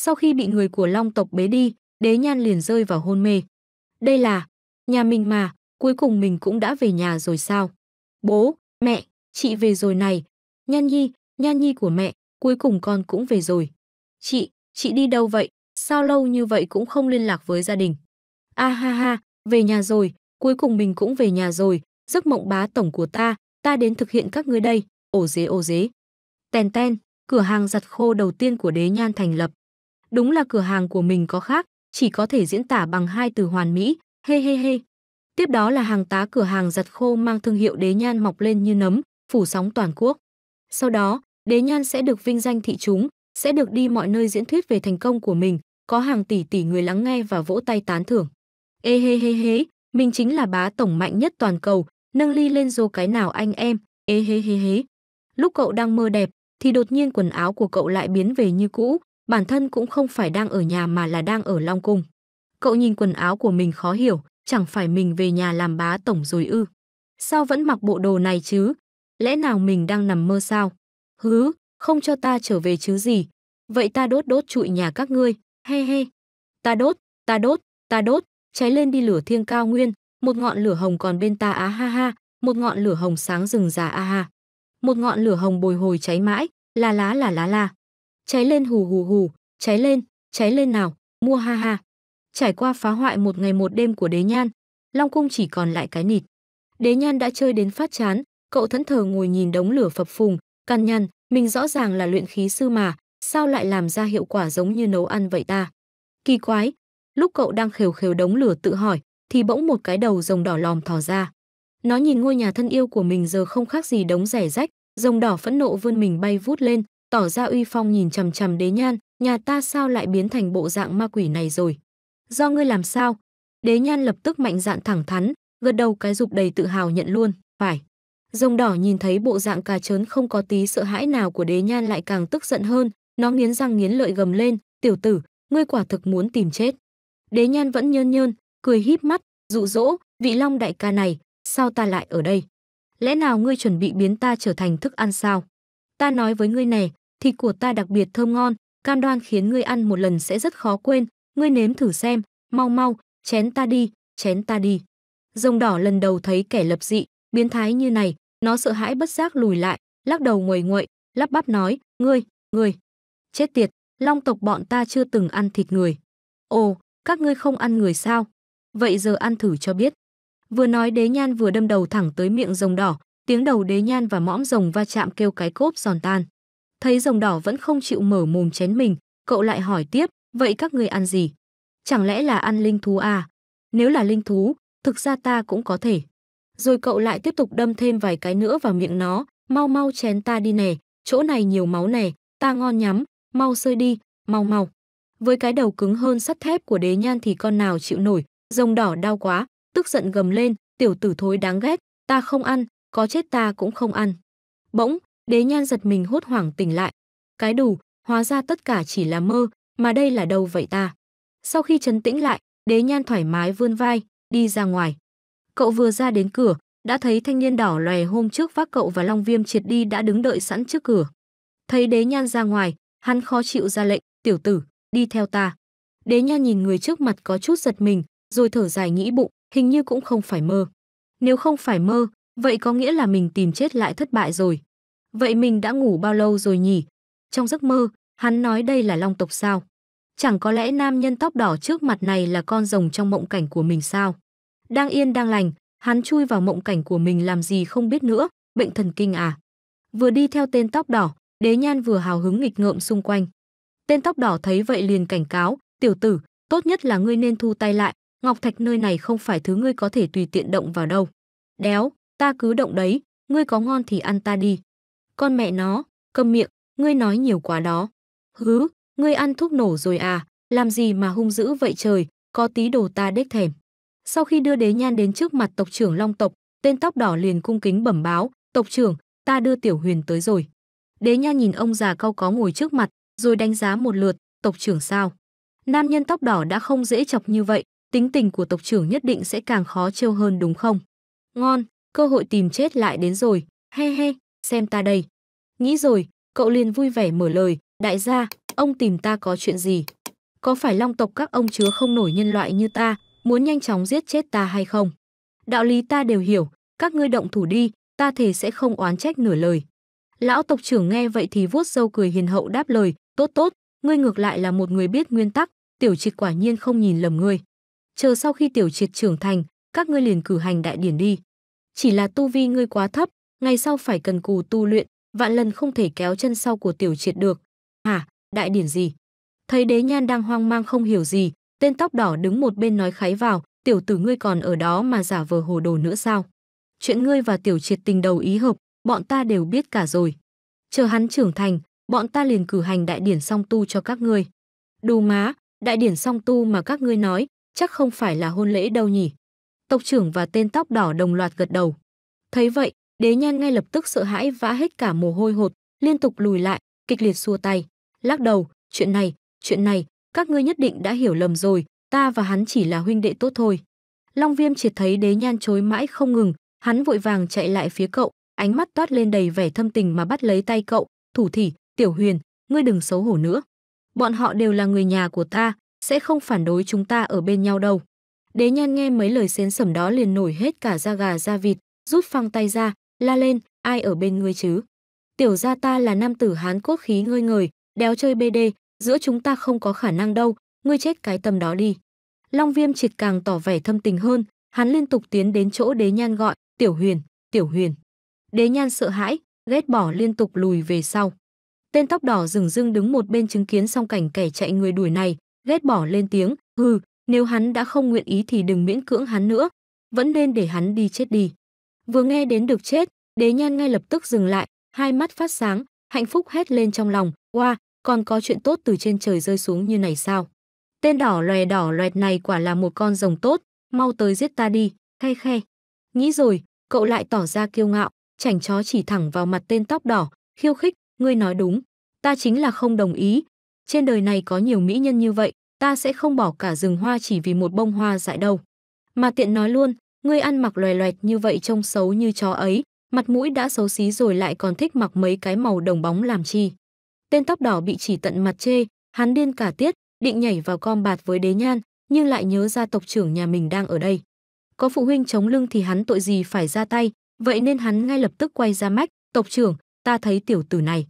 Sau khi bị người của Long tộc bế đi, Đế Nhan liền rơi vào hôn mê. Đây là nhà mình mà, cuối cùng mình cũng đã về nhà rồi sao? Bố, mẹ, chị về rồi này. Nhan Nhi, Nhan Nhi của mẹ, cuối cùng con cũng về rồi. Chị, chị đi đâu vậy? Sao lâu như vậy cũng không liên lạc với gia đình? A ha ha, về nhà rồi, cuối cùng mình cũng về nhà rồi, giấc mộng bá tổng của ta, ta đến thực hiện các ngươi đây, ổ dế ổ dế. ten ten, cửa hàng giặt khô đầu tiên của đế nhan thành lập, Đúng là cửa hàng của mình có khác, chỉ có thể diễn tả bằng hai từ hoàn mỹ, he he he. Tiếp đó là hàng tá cửa hàng giặt khô mang thương hiệu đế nhan mọc lên như nấm, phủ sóng toàn quốc. Sau đó, đế nhan sẽ được vinh danh thị chúng, sẽ được đi mọi nơi diễn thuyết về thành công của mình, có hàng tỷ tỷ người lắng nghe và vỗ tay tán thưởng. Ê hê hê hê, mình chính là bá tổng mạnh nhất toàn cầu, nâng ly lên dô cái nào anh em, ê hê hê hê. Lúc cậu đang mơ đẹp, thì đột nhiên quần áo của cậu lại biến về như cũ, bản thân cũng không phải đang ở nhà mà là đang ở Long Cung. Cậu nhìn quần áo của mình khó hiểu, chẳng phải mình về nhà làm bá tổng rồi ư. Sao vẫn mặc bộ đồ này chứ? Lẽ nào mình đang nằm mơ sao? Hứ, không cho ta trở về chứ gì. Vậy ta đốt đốt trụi nhà các ngươi, he he. Ta đốt, ta đốt, ta đốt, cháy lên đi lửa thiêng cao nguyên, một ngọn lửa hồng còn bên ta á ha ha, một ngọn lửa hồng sáng rừng già a ha. Một ngọn lửa hồng bồi hồi cháy mãi, là lá là lá la cháy lên hù hù hù, cháy lên, cháy lên nào, mua ha ha. Trải qua phá hoại một ngày một đêm của đế nhan, Long Cung chỉ còn lại cái nịt. Đế nhan đã chơi đến phát chán, cậu thẫn thờ ngồi nhìn đống lửa phập phùng, căn nhăn, mình rõ ràng là luyện khí sư mà, sao lại làm ra hiệu quả giống như nấu ăn vậy ta? Kỳ quái, lúc cậu đang khều khều đống lửa tự hỏi, thì bỗng một cái đầu rồng đỏ lòm thò ra. Nó nhìn ngôi nhà thân yêu của mình giờ không khác gì đống rẻ rách, rồng đỏ phẫn nộ vươn mình bay vút lên, tỏ ra uy phong nhìn chằm chằm đế nhan, nhà ta sao lại biến thành bộ dạng ma quỷ này rồi? Do ngươi làm sao? Đế nhan lập tức mạnh dạn thẳng thắn, gật đầu cái dục đầy tự hào nhận luôn, phải. Rồng đỏ nhìn thấy bộ dạng cà trớn không có tí sợ hãi nào của đế nhan lại càng tức giận hơn, nó nghiến răng nghiến lợi gầm lên, tiểu tử, ngươi quả thực muốn tìm chết. Đế nhan vẫn nhơn nhơn, cười híp mắt, dụ dỗ, vị long đại ca này, sao ta lại ở đây? Lẽ nào ngươi chuẩn bị biến ta trở thành thức ăn sao? Ta nói với ngươi nè, thịt của ta đặc biệt thơm ngon, cam đoan khiến ngươi ăn một lần sẽ rất khó quên, ngươi nếm thử xem, mau mau, chén ta đi, chén ta đi. Rồng đỏ lần đầu thấy kẻ lập dị, biến thái như này, nó sợ hãi bất giác lùi lại, lắc đầu nguầy nguội, lắp bắp nói, ngươi, ngươi, chết tiệt, long tộc bọn ta chưa từng ăn thịt người. Ồ, các ngươi không ăn người sao? Vậy giờ ăn thử cho biết. Vừa nói đế nhan vừa đâm đầu thẳng tới miệng rồng đỏ, tiếng đầu đế nhan và mõm rồng va chạm kêu cái cốp giòn tan. Thấy rồng đỏ vẫn không chịu mở mồm chén mình, cậu lại hỏi tiếp, vậy các người ăn gì? Chẳng lẽ là ăn linh thú à? Nếu là linh thú, thực ra ta cũng có thể. Rồi cậu lại tiếp tục đâm thêm vài cái nữa vào miệng nó, mau mau chén ta đi nè, chỗ này nhiều máu nè, ta ngon nhắm, mau sơi đi, mau mau. Với cái đầu cứng hơn sắt thép của đế nhan thì con nào chịu nổi, rồng đỏ đau quá, tức giận gầm lên, tiểu tử thối đáng ghét, ta không ăn, có chết ta cũng không ăn. Bỗng, Đế nhan giật mình hốt hoảng tỉnh lại. Cái đủ, hóa ra tất cả chỉ là mơ, mà đây là đâu vậy ta? Sau khi trấn tĩnh lại, đế nhan thoải mái vươn vai, đi ra ngoài. Cậu vừa ra đến cửa, đã thấy thanh niên đỏ lòe hôm trước vác cậu và Long Viêm triệt đi đã đứng đợi sẵn trước cửa. Thấy đế nhan ra ngoài, hắn khó chịu ra lệnh, tiểu tử, đi theo ta. Đế nhan nhìn người trước mặt có chút giật mình, rồi thở dài nghĩ bụng, hình như cũng không phải mơ. Nếu không phải mơ, vậy có nghĩa là mình tìm chết lại thất bại rồi. Vậy mình đã ngủ bao lâu rồi nhỉ? Trong giấc mơ, hắn nói đây là long tộc sao? Chẳng có lẽ nam nhân tóc đỏ trước mặt này là con rồng trong mộng cảnh của mình sao? Đang yên đang lành, hắn chui vào mộng cảnh của mình làm gì không biết nữa, bệnh thần kinh à? Vừa đi theo tên tóc đỏ, đế nhan vừa hào hứng nghịch ngợm xung quanh. Tên tóc đỏ thấy vậy liền cảnh cáo, tiểu tử, tốt nhất là ngươi nên thu tay lại, ngọc thạch nơi này không phải thứ ngươi có thể tùy tiện động vào đâu. Đéo, ta cứ động đấy, ngươi có ngon thì ăn ta đi con mẹ nó, câm miệng, ngươi nói nhiều quá đó. Hứ, ngươi ăn thuốc nổ rồi à, làm gì mà hung dữ vậy trời, có tí đồ ta đếch thèm. Sau khi đưa đế nhan đến trước mặt tộc trưởng Long tộc, tên tóc đỏ liền cung kính bẩm báo, tộc trưởng, ta đưa tiểu huyền tới rồi. Đế nhan nhìn ông già cao có ngồi trước mặt, rồi đánh giá một lượt, tộc trưởng sao. Nam nhân tóc đỏ đã không dễ chọc như vậy, tính tình của tộc trưởng nhất định sẽ càng khó trêu hơn đúng không? Ngon, cơ hội tìm chết lại đến rồi, he he, xem ta đây. Nghĩ rồi, cậu liền vui vẻ mở lời, đại gia, ông tìm ta có chuyện gì? Có phải long tộc các ông chứa không nổi nhân loại như ta, muốn nhanh chóng giết chết ta hay không? Đạo lý ta đều hiểu, các ngươi động thủ đi, ta thề sẽ không oán trách nửa lời. Lão tộc trưởng nghe vậy thì vuốt râu cười hiền hậu đáp lời, tốt tốt, ngươi ngược lại là một người biết nguyên tắc, tiểu triệt quả nhiên không nhìn lầm ngươi. Chờ sau khi tiểu triệt trưởng thành, các ngươi liền cử hành đại điển đi. Chỉ là tu vi ngươi quá thấp, ngày sau phải cần cù tu luyện, vạn lần không thể kéo chân sau của tiểu triệt được. Hả, đại điển gì? Thấy đế nhan đang hoang mang không hiểu gì, tên tóc đỏ đứng một bên nói kháy vào, tiểu tử ngươi còn ở đó mà giả vờ hồ đồ nữa sao? Chuyện ngươi và tiểu triệt tình đầu ý hợp, bọn ta đều biết cả rồi. Chờ hắn trưởng thành, bọn ta liền cử hành đại điển song tu cho các ngươi. Đồ má, đại điển song tu mà các ngươi nói, chắc không phải là hôn lễ đâu nhỉ? Tộc trưởng và tên tóc đỏ đồng loạt gật đầu. Thấy vậy, Đế Nhan ngay lập tức sợ hãi vã hết cả mồ hôi hột, liên tục lùi lại, kịch liệt xua tay, lắc đầu, chuyện này, chuyện này, các ngươi nhất định đã hiểu lầm rồi, ta và hắn chỉ là huynh đệ tốt thôi. Long Viêm triệt thấy Đế Nhan chối mãi không ngừng, hắn vội vàng chạy lại phía cậu, ánh mắt toát lên đầy vẻ thâm tình mà bắt lấy tay cậu, thủ thỉ, Tiểu Huyền, ngươi đừng xấu hổ nữa. Bọn họ đều là người nhà của ta, sẽ không phản đối chúng ta ở bên nhau đâu. Đế Nhan nghe mấy lời xén sẩm đó liền nổi hết cả da gà da vịt, rút phăng tay ra, la lên, ai ở bên ngươi chứ? Tiểu gia ta là nam tử Hán cốt khí ngơi ngời, đéo chơi BD, giữa chúng ta không có khả năng đâu, ngươi chết cái tầm đó đi. Long Viêm triệt càng tỏ vẻ thâm tình hơn, hắn liên tục tiến đến chỗ Đế Nhan gọi, "Tiểu Huyền, Tiểu Huyền." Đế Nhan sợ hãi, ghét bỏ liên tục lùi về sau. Tên tóc đỏ rừng rưng đứng một bên chứng kiến xong cảnh kẻ chạy người đuổi này, ghét bỏ lên tiếng, "Hừ, nếu hắn đã không nguyện ý thì đừng miễn cưỡng hắn nữa, vẫn nên để hắn đi chết đi." Vừa nghe đến được chết, đế nhan ngay lập tức dừng lại, hai mắt phát sáng, hạnh phúc hét lên trong lòng, oa, wow, còn có chuyện tốt từ trên trời rơi xuống như này sao? Tên đỏ lòe đỏ loẹt này quả là một con rồng tốt, mau tới giết ta đi, khe khe. Nghĩ rồi, cậu lại tỏ ra kiêu ngạo, chảnh chó chỉ thẳng vào mặt tên tóc đỏ, khiêu khích, ngươi nói đúng, ta chính là không đồng ý. Trên đời này có nhiều mỹ nhân như vậy, ta sẽ không bỏ cả rừng hoa chỉ vì một bông hoa dại đâu. Mà tiện nói luôn, ngươi ăn mặc loè loẹt như vậy trông xấu như chó ấy, mặt mũi đã xấu xí rồi lại còn thích mặc mấy cái màu đồng bóng làm chi. Tên tóc đỏ bị chỉ tận mặt chê, hắn điên cả tiết, định nhảy vào com bạt với đế nhan, nhưng lại nhớ ra tộc trưởng nhà mình đang ở đây. Có phụ huynh chống lưng thì hắn tội gì phải ra tay, vậy nên hắn ngay lập tức quay ra mách, tộc trưởng, ta thấy tiểu tử này.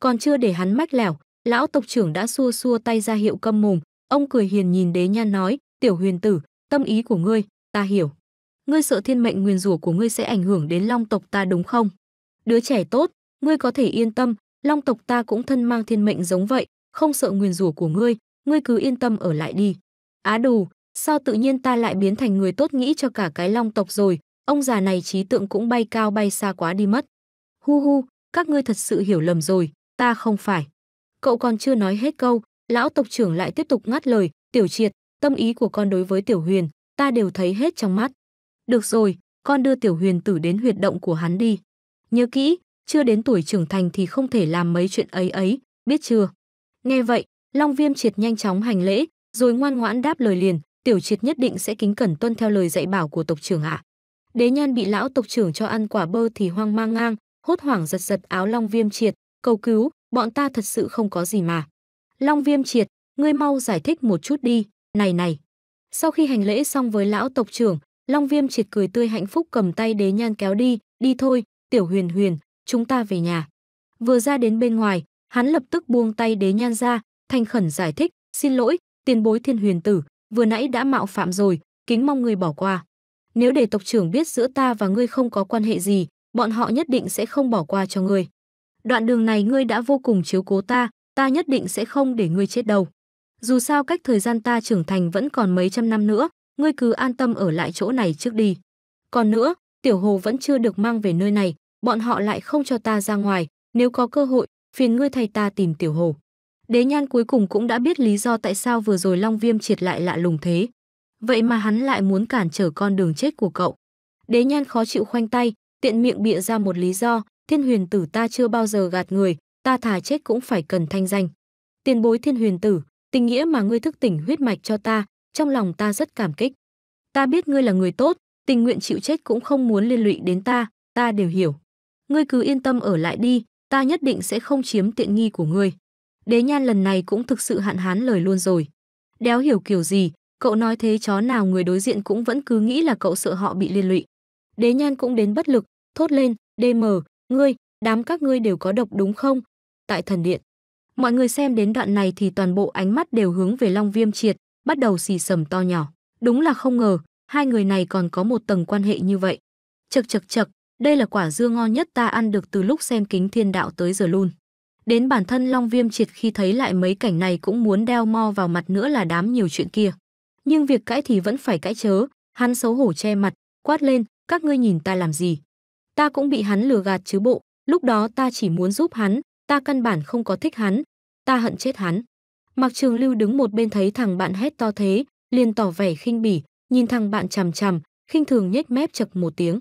Còn chưa để hắn mách lẻo, lão tộc trưởng đã xua xua tay ra hiệu câm mồm, ông cười hiền nhìn đế nhan nói, tiểu huyền tử, tâm ý của ngươi, ta hiểu ngươi sợ thiên mệnh nguyền rủa của ngươi sẽ ảnh hưởng đến long tộc ta đúng không? Đứa trẻ tốt, ngươi có thể yên tâm, long tộc ta cũng thân mang thiên mệnh giống vậy, không sợ nguyền rủa của ngươi, ngươi cứ yên tâm ở lại đi. Á đù, sao tự nhiên ta lại biến thành người tốt nghĩ cho cả cái long tộc rồi, ông già này trí tượng cũng bay cao bay xa quá đi mất. Hu hu, các ngươi thật sự hiểu lầm rồi, ta không phải. Cậu còn chưa nói hết câu, lão tộc trưởng lại tiếp tục ngắt lời, tiểu triệt, tâm ý của con đối với tiểu huyền, ta đều thấy hết trong mắt. Được rồi, con đưa tiểu huyền tử đến huyệt động của hắn đi. Nhớ kỹ, chưa đến tuổi trưởng thành thì không thể làm mấy chuyện ấy ấy, biết chưa? Nghe vậy, Long Viêm Triệt nhanh chóng hành lễ, rồi ngoan ngoãn đáp lời liền, tiểu triệt nhất định sẽ kính cẩn tuân theo lời dạy bảo của tộc trưởng ạ. Đế nhan bị lão tộc trưởng cho ăn quả bơ thì hoang mang ngang, hốt hoảng giật giật áo Long Viêm Triệt, cầu cứu, bọn ta thật sự không có gì mà. Long Viêm Triệt, ngươi mau giải thích một chút đi, này này. Sau khi hành lễ xong với lão tộc trưởng, Long Viêm triệt cười tươi hạnh phúc cầm tay đế nhan kéo đi, đi thôi, tiểu huyền huyền, chúng ta về nhà. Vừa ra đến bên ngoài, hắn lập tức buông tay đế nhan ra, thanh khẩn giải thích, xin lỗi, tiền bối thiên huyền tử, vừa nãy đã mạo phạm rồi, kính mong người bỏ qua. Nếu để tộc trưởng biết giữa ta và ngươi không có quan hệ gì, bọn họ nhất định sẽ không bỏ qua cho ngươi. Đoạn đường này ngươi đã vô cùng chiếu cố ta, ta nhất định sẽ không để ngươi chết đâu. Dù sao cách thời gian ta trưởng thành vẫn còn mấy trăm năm nữa, ngươi cứ an tâm ở lại chỗ này trước đi. Còn nữa, tiểu hồ vẫn chưa được mang về nơi này, bọn họ lại không cho ta ra ngoài, nếu có cơ hội, phiền ngươi thay ta tìm tiểu hồ. Đế nhan cuối cùng cũng đã biết lý do tại sao vừa rồi Long Viêm triệt lại lạ lùng thế. Vậy mà hắn lại muốn cản trở con đường chết của cậu. Đế nhan khó chịu khoanh tay, tiện miệng bịa ra một lý do, thiên huyền tử ta chưa bao giờ gạt người, ta thà chết cũng phải cần thanh danh. Tiền bối thiên huyền tử, tình nghĩa mà ngươi thức tỉnh huyết mạch cho ta, trong lòng ta rất cảm kích. Ta biết ngươi là người tốt, tình nguyện chịu chết cũng không muốn liên lụy đến ta, ta đều hiểu. Ngươi cứ yên tâm ở lại đi, ta nhất định sẽ không chiếm tiện nghi của ngươi. Đế nhan lần này cũng thực sự hạn hán lời luôn rồi. Đéo hiểu kiểu gì, cậu nói thế chó nào người đối diện cũng vẫn cứ nghĩ là cậu sợ họ bị liên lụy. Đế nhan cũng đến bất lực, thốt lên, DM, ngươi, đám các ngươi đều có độc đúng không? Tại thần điện, mọi người xem đến đoạn này thì toàn bộ ánh mắt đều hướng về Long Viêm Triệt, bắt đầu xì sầm to nhỏ. Đúng là không ngờ, hai người này còn có một tầng quan hệ như vậy. Chật chật chật, đây là quả dưa ngon nhất ta ăn được từ lúc xem kính thiên đạo tới giờ luôn. Đến bản thân Long Viêm triệt khi thấy lại mấy cảnh này cũng muốn đeo mo vào mặt nữa là đám nhiều chuyện kia. Nhưng việc cãi thì vẫn phải cãi chớ, hắn xấu hổ che mặt, quát lên, các ngươi nhìn ta làm gì. Ta cũng bị hắn lừa gạt chứ bộ, lúc đó ta chỉ muốn giúp hắn, ta căn bản không có thích hắn, ta hận chết hắn. Mạc Trường Lưu đứng một bên thấy thằng bạn hét to thế, liền tỏ vẻ khinh bỉ, nhìn thằng bạn chằm chằm, khinh thường nhếch mép chật một tiếng.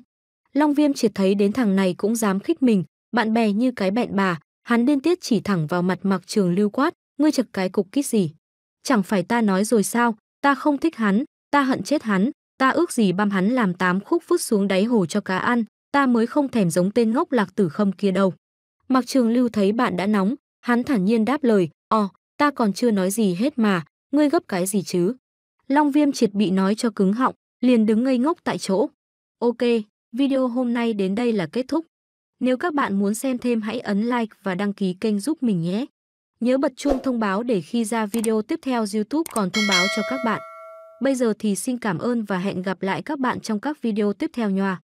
Long Viêm triệt thấy đến thằng này cũng dám khích mình, bạn bè như cái bẹn bà, hắn điên tiết chỉ thẳng vào mặt Mạc Trường Lưu quát, ngươi chật cái cục kít gì? Chẳng phải ta nói rồi sao, ta không thích hắn, ta hận chết hắn, ta ước gì băm hắn làm tám khúc vứt xuống đáy hồ cho cá ăn, ta mới không thèm giống tên ngốc lạc tử khâm kia đâu. Mạc Trường Lưu thấy bạn đã nóng, hắn thản nhiên đáp lời, "Ồ, ta còn chưa nói gì hết mà, ngươi gấp cái gì chứ? Long Viêm triệt bị nói cho cứng họng, liền đứng ngây ngốc tại chỗ. Ok, video hôm nay đến đây là kết thúc. Nếu các bạn muốn xem thêm hãy ấn like và đăng ký kênh giúp mình nhé. Nhớ bật chuông thông báo để khi ra video tiếp theo YouTube còn thông báo cho các bạn. Bây giờ thì xin cảm ơn và hẹn gặp lại các bạn trong các video tiếp theo nha.